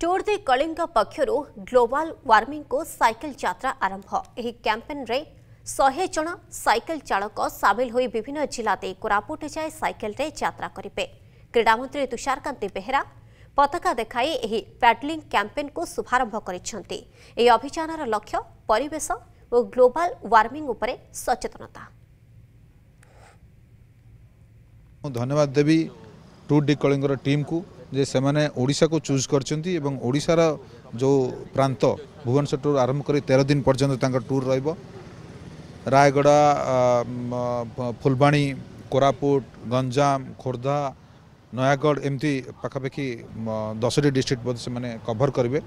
Tour de Kalinga पक्ष global warming को cycle जात्रा आरंभ एक क्यापेन शहे जन सैकेल चालक सामिल हो विभिन्न जिला कोरापुट जाए सैकेल जात्रा करे क्रीडामंत्री तुषारकांति बेहरा पता देखा पैडलींग क्यापेन को शुभारंभ कर लक्ष्य परेश और ग्लोबल वार्मिंग सचेतनता धन्यवाद देवी टूर डी कलिंग टीम को जे से चूज कर जो प्रांत भुवनेश्वर टूर आरंभ कर तेरह दिन पर्यटन टूर रायगड़ा फुलवाणी कोरापुट गंजाम खोर्धा नयागढ़ एमती पखापाखी दसटी डिस्ट्रिक्ट बोध से मैंने कभर करेंगे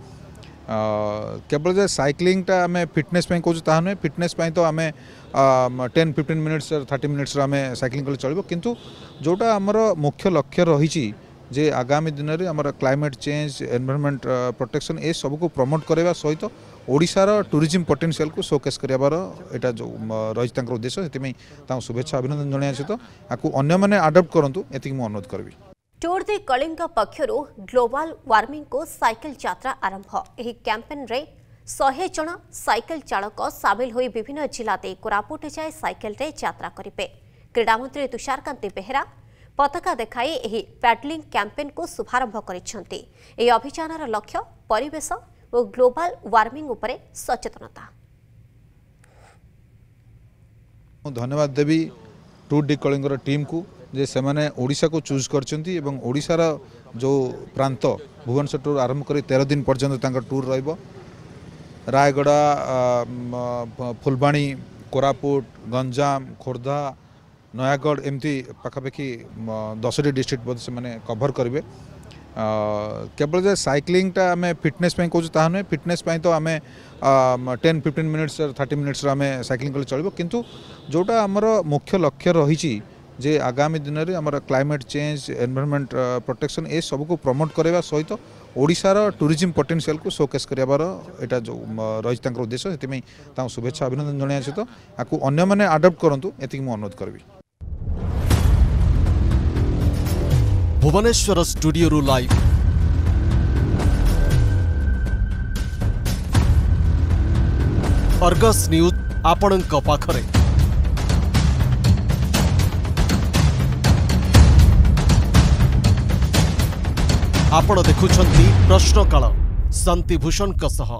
केवल जे सैक्लींगटा आम फिटनेस कौ नुए फिटने तो आम ten fifteen minutes thirty minutes cycling कले चलो कितु जोटा आमर मुख्य लक्ष्य रही जे आगामी दिन में आम क्लैमेट चेज एनभारमेंट प्रोटेक्शन ये सबको प्रमोट करवा सहित ओडार टूरीजम पोटेनसीआल को शोकेस करा रही उद्देश्य से शुभेच्छा अभिनंदन जन सहित तो। आपको अन्य मैंने आडप्ट करूँ ये मुझे अनुरोध करी टूर दि कलिंग पक्षर् ग्लोबाल वार्मिंग को सैकेल जित्रा आरंभ यह कैंपेन रे शहे जन सैकेल चाड़क सामिल हो विभिन्न जिला कोरापुट जाए सैकेल जित्रा क्रीडामंत्री तुषारकांति बेहरा पता देखा पैडलींग कैंपेन को शुभारंभ कर लक्ष्य परेश और ग्लोबल वार्मिंग सचेतनता धन्यवाद देवी टू डी कलिंग टीम को जे से ओडा को चूज कर जो प्रांत भुवनेश्वर टूर आरंभ कर तेरह दिन पर्यटन टूर रायगड़ा फुलवाणी कोरापुट गंजाम खोर्धा নয়াগড় এমতি পাখাপাখি দশটি ডিস্ট্রিক্ট বোধ সে কভর করবে কেবল যে সাইক্লিংটা আমি ফিটনেস পাই কৌছু তাহা নুহে ফিটনেস পাই তো আমি টেন ফিফটিন মিনিটস থার্টি মিনিটসর আমি সাইক্লিং কলে চলব কিন্তু যেটা আমার মুখ্য লক্ষ্য রয়েছে যে আগামী দিনের আমার ক্লাইমেট চেঞ্জ এনভায়রনমেন্ট প্রোটেকশন এসবুক প্রমোট করাইবা সহিত ওড়িশার ট্যুরিজম পটেনসিয়াল শোকেস করাইবার এটা যে রয়েছে তাঁর উদ্দেশ্য সেপাই তা শুভেচ্ছা অভিনন্দন জনাইয়া সহ আকু অন্য মানে আডপ্ট করতু এটি মু অনুরোধ করবি ಭುವನೇಶ್ವರ ಸ್ಟುಡಿಯೋರು ಲೈವ್ अर्गस न्यूज आपण पाखे आपण देखुं प्रश्नकाल शांतिभूषण सह